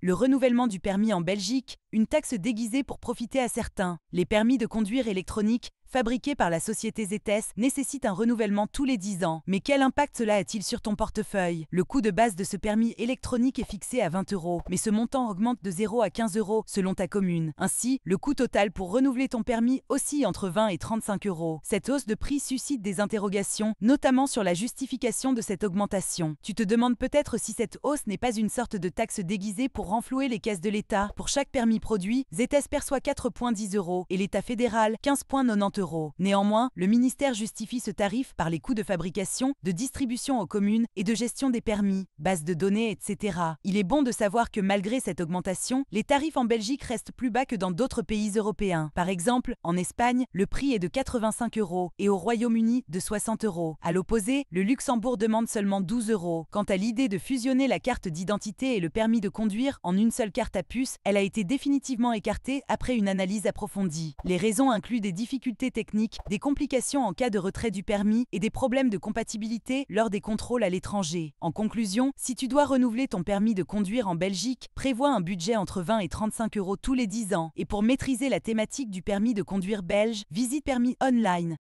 le renouvellement du permis en Belgique, une taxe déguisée pour profiter à certains. Les permis de conduire électroniques, fabriqués par la société zts nécessitent un renouvellement tous les 10 ans. Mais quel impact cela a-t-il sur ton portefeuille Le coût de base de ce permis électronique est fixé à 20 euros, mais ce montant augmente de 0 à 15 euros selon ta commune. Ainsi, le coût total pour renouveler ton permis oscille entre 20 et 35 euros. Cette hausse de prix suscite des interrogations, notamment sur la justification de cette augmentation. Tu te demandes peut-être si cette hausse n'est pas une sorte de taxe déguisée pour renflouer les caisses de l'État. Pour chaque permis produits, ZS perçoit 4,10 euros et l'État fédéral 15,90 euros. Néanmoins, le ministère justifie ce tarif par les coûts de fabrication, de distribution aux communes et de gestion des permis, bases de données, etc. Il est bon de savoir que malgré cette augmentation, les tarifs en Belgique restent plus bas que dans d'autres pays européens. Par exemple, en Espagne, le prix est de 85 euros et au Royaume-Uni de 60 euros. À l'opposé, le Luxembourg demande seulement 12 euros. Quant à l'idée de fusionner la carte d'identité et le permis de conduire en une seule carte à puce, elle a été définie définitivement écarté après une analyse approfondie. Les raisons incluent des difficultés techniques, des complications en cas de retrait du permis et des problèmes de compatibilité lors des contrôles à l'étranger. En conclusion, si tu dois renouveler ton permis de conduire en Belgique, prévois un budget entre 20 et 35 euros tous les 10 ans. Et pour maîtriser la thématique du permis de conduire belge, visite Permis Online.